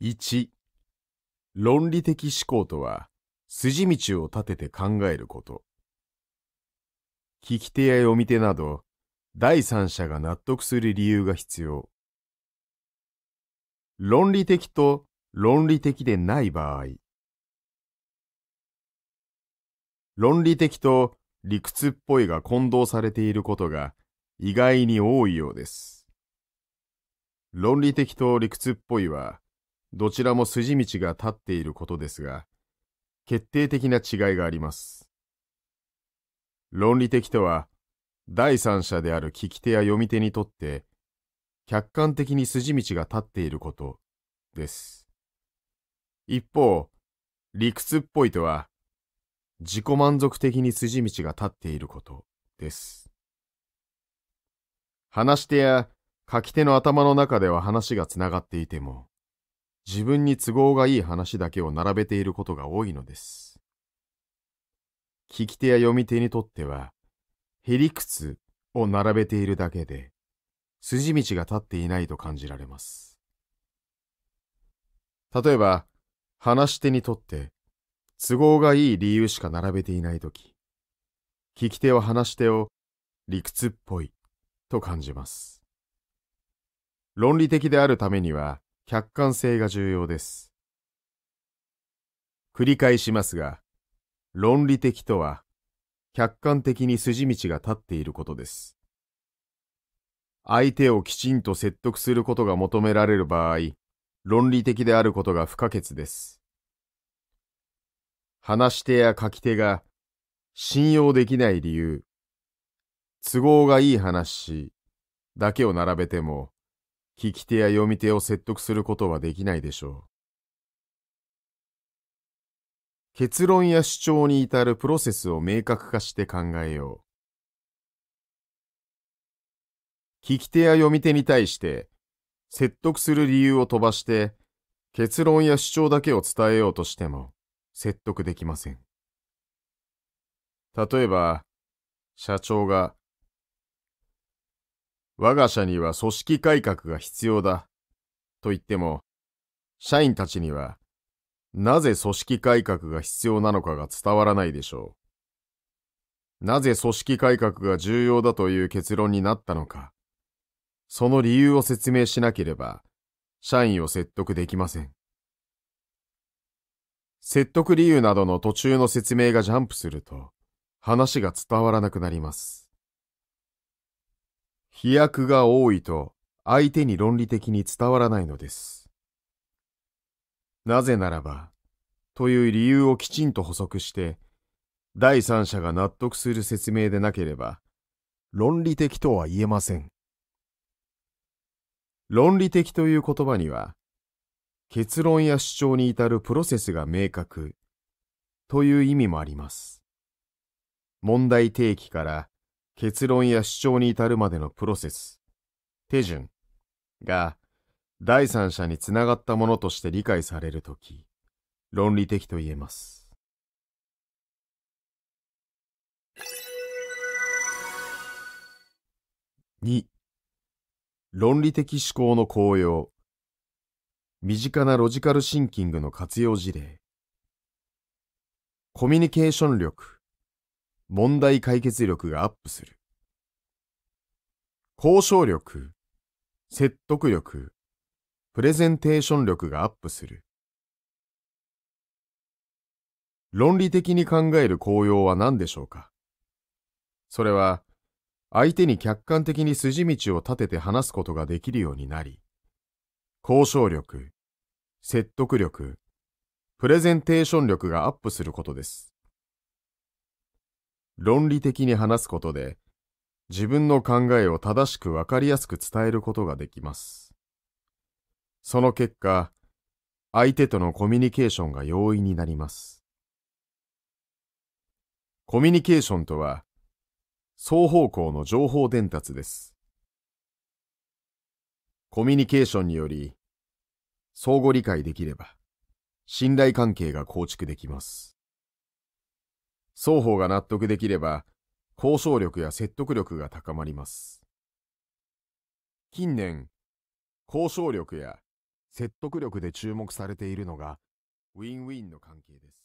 1論理的思考とは筋道を立てて考えること聞き手や読み手など第三者が納得する理由が必要論理的と論理的でない場合論理的と理屈っぽいが混同されていることが意外に多いようです論理的と理屈っぽいはどちらも筋道が立っていることですが、決定的な違いがあります。論理的とは、第三者である聞き手や読み手にとって、客観的に筋道が立っていることです。一方、理屈っぽいとは、自己満足的に筋道が立っていることです。話し手や書き手の頭の中では話がつながっていても、自分に都合がいい話だけを並べていることが多いのです。聞き手や読み手にとっては、へりくつを並べているだけで、筋道が立っていないと感じられます。例えば、話し手にとって、都合がいい理由しか並べていないとき、聞き手は話し手を理屈っぽいと感じます。論理的であるためには、客観性が重要です。繰り返しますが、論理的とは、客観的に筋道が立っていることです。相手をきちんと説得することが求められる場合、論理的であることが不可欠です。話し手や書き手が信用できない理由、都合がいい話だけを並べても、聞き手や読み手を説得することはできないでしょう。結論や主張に至るプロセスを明確化して考えよう。聞き手や読み手に対して、説得する理由を飛ばして、結論や主張だけを伝えようとしても、説得できません。例えば、社長が我が社には組織改革が必要だ。と言っても、社員たちには、なぜ組織改革が必要なのかが伝わらないでしょう。なぜ組織改革が重要だという結論になったのか、その理由を説明しなければ、社員を説得できません。説得理由などの途中の説明がジャンプすると、話が伝わらなくなります。飛躍が多いと相手に論理的に伝わらないのです。なぜならば、という理由をきちんと補足して、第三者が納得する説明でなければ、論理的とは言えません。論理的という言葉には、結論や主張に至るプロセスが明確という意味もあります。問題提起から結論や主張に至るまでのプロセス、手順が第三者につながったものとして理解されるとき、論理的と言えます。2. 論理的思考の効用。身近なロジカルシンキングの活用事例。コミュニケーション力。問題解決力がアップする。交渉力、説得力、プレゼンテーション力がアップする。論理的に考える効用は何でしょうかそれは、相手に客観的に筋道を立てて話すことができるようになり、交渉力、説得力、プレゼンテーション力がアップすることです。論理的に話すことで、自分の考えを正しくわかりやすく伝えることができます。その結果、相手とのコミュニケーションが容易になります。コミュニケーションとは、双方向の情報伝達です。コミュニケーションにより、相互理解できれば、信頼関係が構築できます。双方が納得できれば、交渉力や説得力が高まります。近年、交渉力や説得力で注目されているのが、ウィンウィンの関係です。